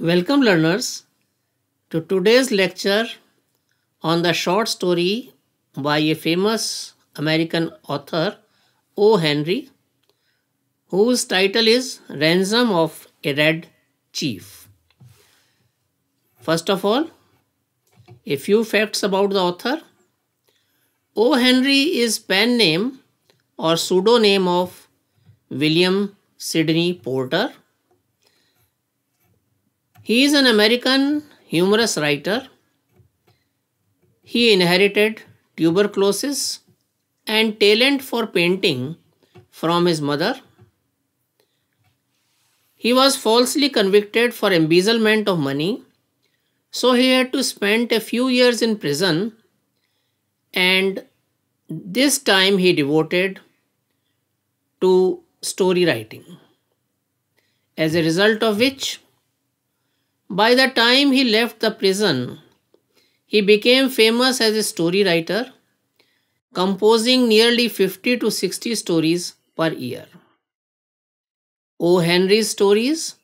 Welcome learners to today's lecture on the short story by a famous American author O. Henry whose title is Ransom of a Red Chief. First of all, a few facts about the author. O. Henry is pen name or pseudonym of William Sidney Porter he is an American humorous writer. He inherited tuberculosis and talent for painting from his mother. He was falsely convicted for embezzlement of money, so he had to spend a few years in prison, and this time he devoted to story writing, as a result of which by the time he left the prison, he became famous as a story writer, composing nearly 50 to 60 stories per year. O. Henry's stories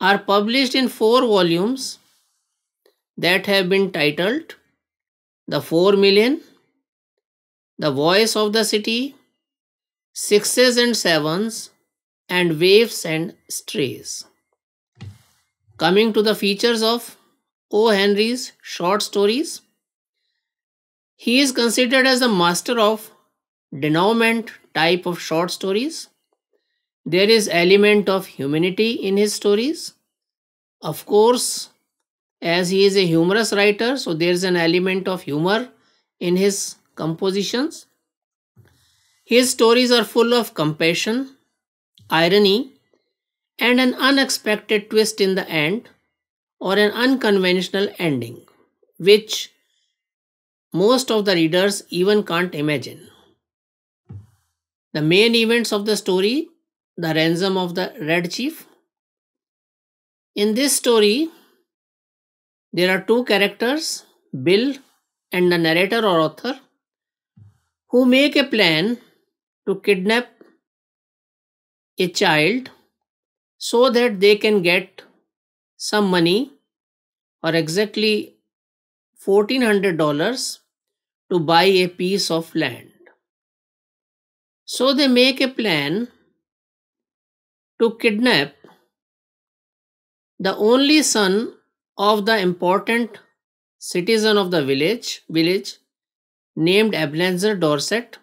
are published in four volumes that have been titled The Four Million, The Voice of the City, Sixes and Sevens, and Waves and Strays. Coming to the features of O. Henry's short stories, he is considered as a master of denouement type of short stories. There is element of humanity in his stories. Of course, as he is a humorous writer, so there is an element of humor in his compositions. His stories are full of compassion, irony, and an unexpected twist in the end or an unconventional ending, which most of the readers even can't imagine. The main events of the story the ransom of the Red Chief. In this story, there are two characters, Bill and the narrator or author, who make a plan to kidnap a child so that they can get some money or exactly $1400 to buy a piece of land. So they make a plan to kidnap the only son of the important citizen of the village, village named Ebenezer Dorset.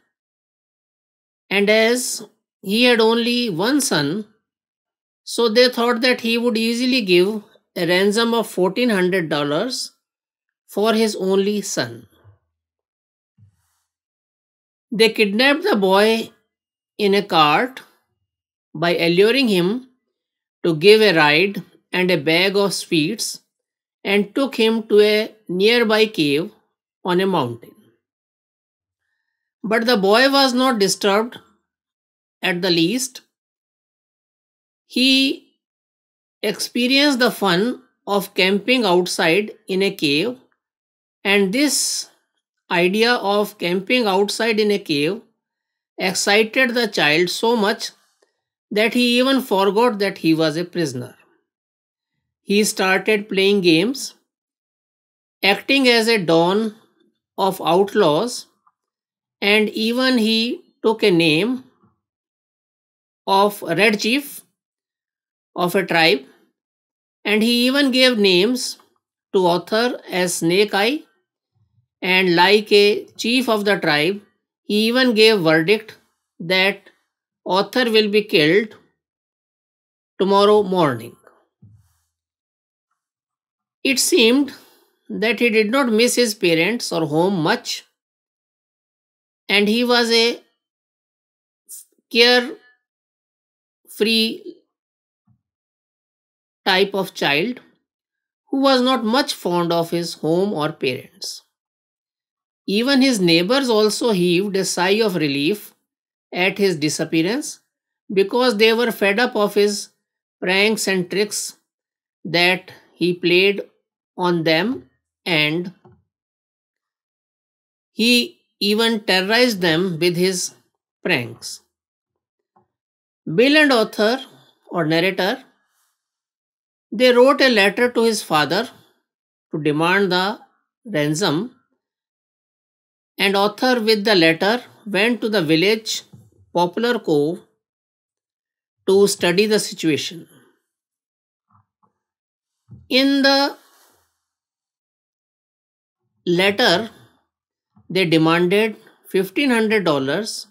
And as he had only one son, so they thought that he would easily give a ransom of $1,400 for his only son. They kidnapped the boy in a cart by alluring him to give a ride and a bag of sweets and took him to a nearby cave on a mountain. But the boy was not disturbed at the least he experienced the fun of camping outside in a cave, and this idea of camping outside in a cave excited the child so much that he even forgot that he was a prisoner. He started playing games, acting as a don of outlaws, and even he took a name of Red Chief of a tribe and he even gave names to author as Snake Eye and Laike, chief of the tribe. He even gave verdict that author will be killed tomorrow morning. It seemed that he did not miss his parents or home much and he was a care free type of child who was not much fond of his home or parents. Even his neighbors also heaved a sigh of relief at his disappearance because they were fed up of his pranks and tricks that he played on them and he even terrorized them with his pranks. Bill and author or narrator they wrote a letter to his father to demand the ransom, and author with the letter went to the village Poplar Cove to study the situation. In the letter, they demanded $1500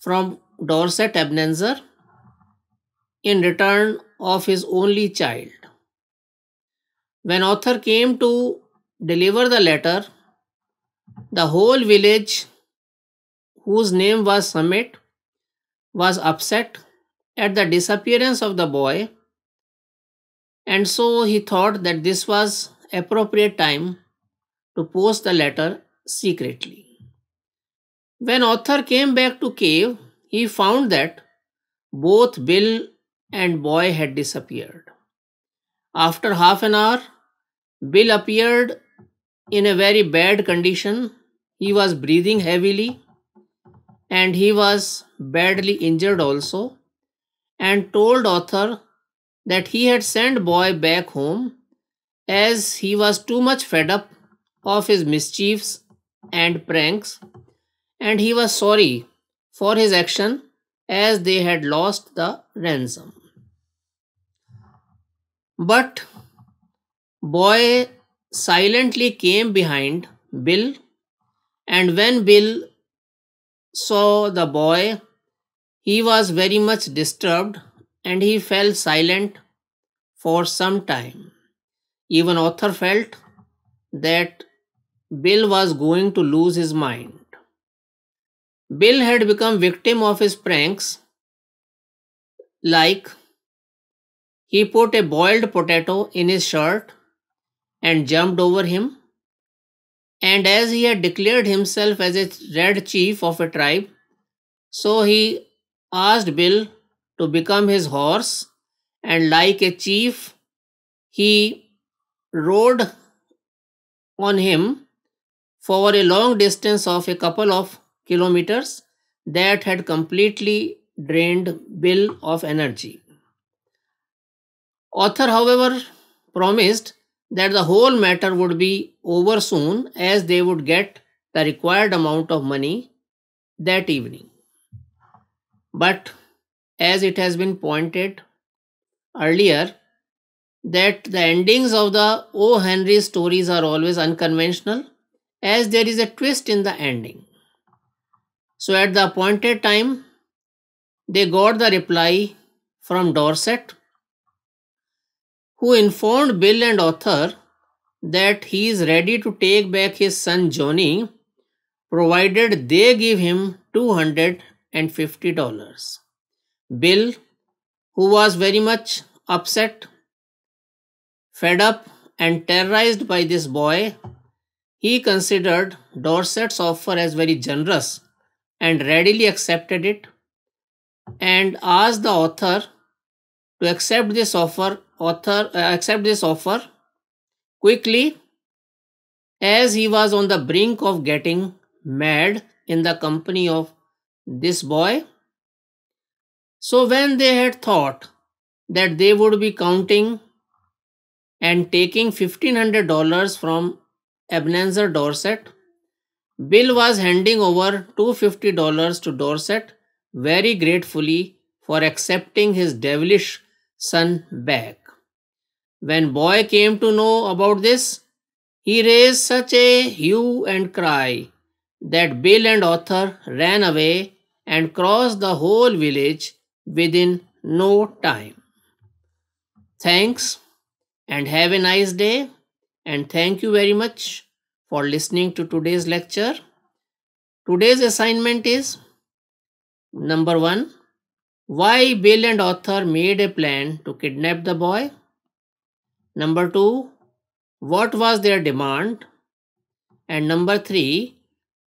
from Dorset Ebenezer in return of his only child. When Arthur came to deliver the letter, the whole village, whose name was Summit, was upset at the disappearance of the boy, and so he thought that this was appropriate time to post the letter secretly. When Arthur came back to cave, he found that both Bill and boy had disappeared. After half an hour, Bill appeared in a very bad condition. He was breathing heavily and he was badly injured also and told Arthur that he had sent boy back home as he was too much fed up of his mischiefs and pranks and he was sorry for his action as they had lost the ransom. But boy silently came behind Bill, and when Bill saw the boy, he was very much disturbed and he fell silent for some time. Even Arthur felt that Bill was going to lose his mind. Bill had become victim of his pranks like he put a boiled potato in his shirt and jumped over him and as he had declared himself as a red chief of a tribe so he asked bill to become his horse and like a chief he rode on him for a long distance of a couple of kilometers that had completely drained Bill of energy. Author, however, promised that the whole matter would be over soon as they would get the required amount of money that evening. But as it has been pointed earlier, that the endings of the O. Henry stories are always unconventional as there is a twist in the ending. So at the appointed time, they got the reply from Dorset, who informed Bill and Arthur that he is ready to take back his son Johnny, provided they give him $250. Bill, who was very much upset, fed up, and terrorized by this boy, he considered Dorset's offer as very generous and readily accepted it and asked the author to accept this offer author uh, accept this offer quickly as he was on the brink of getting mad in the company of this boy so when they had thought that they would be counting and taking $1500 from Ebenezer Dorset Bill was handing over $250 to Dorset very gratefully for accepting his devilish son back. When Boy came to know about this, he raised such a hue and cry that Bill and Arthur ran away and crossed the whole village within no time. Thanks and have a nice day and thank you very much for listening to today's lecture. Today's assignment is number 1 why Bill and Arthur made a plan to kidnap the boy. Number 2 what was their demand? And number 3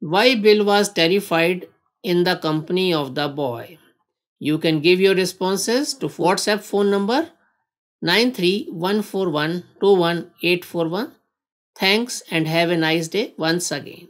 why Bill was terrified in the company of the boy. You can give your responses to WhatsApp phone number 9314121841 Thanks and have a nice day once again.